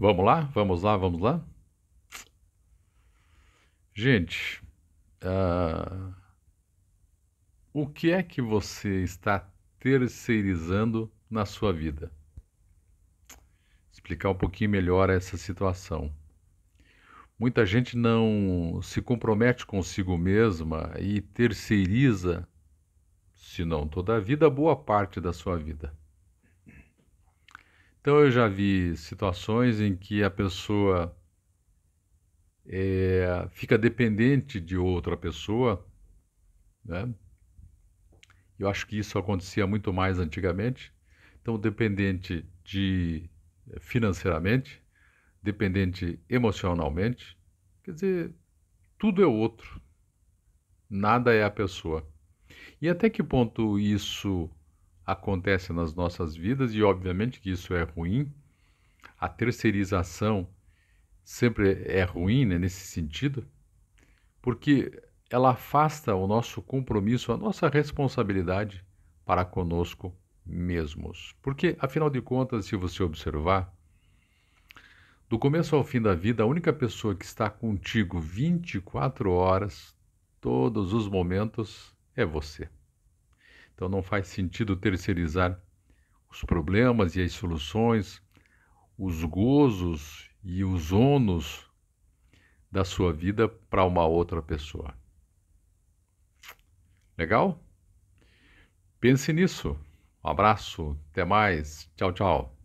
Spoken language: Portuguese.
Vamos lá, vamos lá, vamos lá. Gente, uh, o que é que você está terceirizando na sua vida? Explicar um pouquinho melhor essa situação. Muita gente não se compromete consigo mesma e terceiriza, se não toda a vida, boa parte da sua vida. Então eu já vi situações em que a pessoa é, fica dependente de outra pessoa, né? Eu acho que isso acontecia muito mais antigamente. Então dependente de é, financeiramente, dependente emocionalmente, quer dizer, tudo é outro, nada é a pessoa. E até que ponto isso acontece nas nossas vidas e obviamente que isso é ruim. A terceirização sempre é ruim né, nesse sentido, porque ela afasta o nosso compromisso, a nossa responsabilidade para conosco mesmos. Porque, afinal de contas, se você observar, do começo ao fim da vida, a única pessoa que está contigo 24 horas, todos os momentos, é você. Então não faz sentido terceirizar os problemas e as soluções, os gozos e os ônus da sua vida para uma outra pessoa. Legal? Pense nisso. Um abraço, até mais. Tchau, tchau.